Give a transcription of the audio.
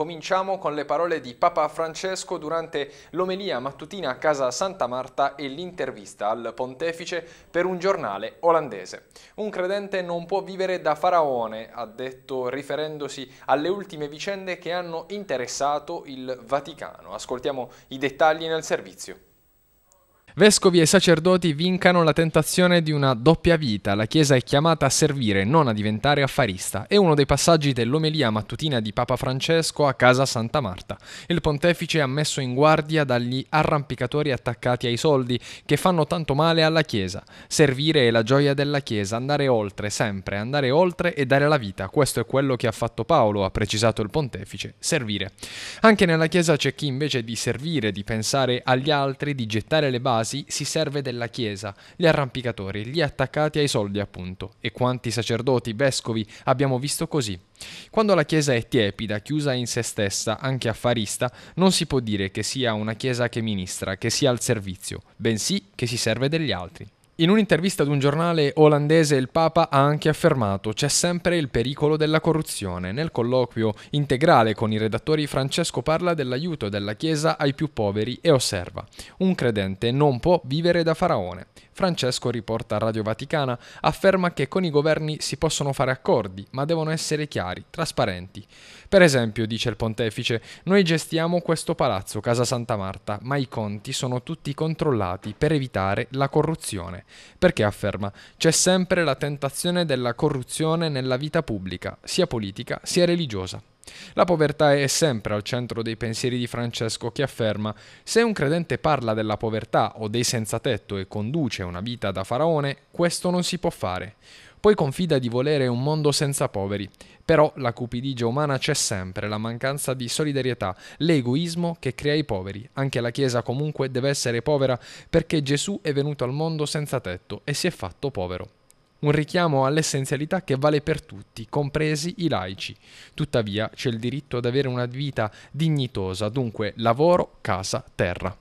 Cominciamo con le parole di Papa Francesco durante l'omelia mattutina a casa Santa Marta e l'intervista al pontefice per un giornale olandese. Un credente non può vivere da faraone, ha detto riferendosi alle ultime vicende che hanno interessato il Vaticano. Ascoltiamo i dettagli nel servizio. Vescovi e sacerdoti vincano la tentazione di una doppia vita, la Chiesa è chiamata a servire, non a diventare affarista, è uno dei passaggi dell'omelia mattutina di Papa Francesco a casa Santa Marta. Il pontefice ha messo in guardia dagli arrampicatori attaccati ai soldi che fanno tanto male alla Chiesa. Servire è la gioia della Chiesa, andare oltre, sempre, andare oltre e dare la vita, questo è quello che ha fatto Paolo, ha precisato il pontefice, servire. Anche nella Chiesa c'è chi invece di servire, di pensare agli altri, di gettare le basi, quasi si serve della Chiesa, gli arrampicatori, gli attaccati ai soldi appunto. E quanti sacerdoti, vescovi abbiamo visto così. Quando la Chiesa è tiepida, chiusa in se stessa, anche affarista, non si può dire che sia una Chiesa che ministra, che sia al servizio, bensì che si serve degli altri. In un'intervista ad un giornale olandese il Papa ha anche affermato c'è sempre il pericolo della corruzione. Nel colloquio integrale con i redattori Francesco parla dell'aiuto della Chiesa ai più poveri e osserva un credente non può vivere da faraone. Francesco riporta a Radio Vaticana, afferma che con i governi si possono fare accordi, ma devono essere chiari, trasparenti. Per esempio, dice il pontefice, noi gestiamo questo palazzo, Casa Santa Marta, ma i conti sono tutti controllati per evitare la corruzione perché afferma c'è sempre la tentazione della corruzione nella vita pubblica, sia politica sia religiosa. La povertà è sempre al centro dei pensieri di Francesco che afferma se un credente parla della povertà o dei senza tetto e conduce una vita da faraone, questo non si può fare. Poi confida di volere un mondo senza poveri, però la cupidigia umana c'è sempre, la mancanza di solidarietà, l'egoismo che crea i poveri. Anche la Chiesa comunque deve essere povera perché Gesù è venuto al mondo senza tetto e si è fatto povero un richiamo all'essenzialità che vale per tutti, compresi i laici. Tuttavia c'è il diritto ad avere una vita dignitosa, dunque lavoro, casa, terra.